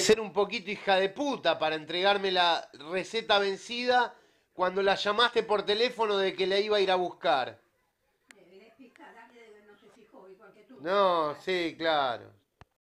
ser un poquito hija de puta para entregarme la receta vencida cuando la llamaste por teléfono de que la iba a ir a buscar. Eh, no, sí, claro.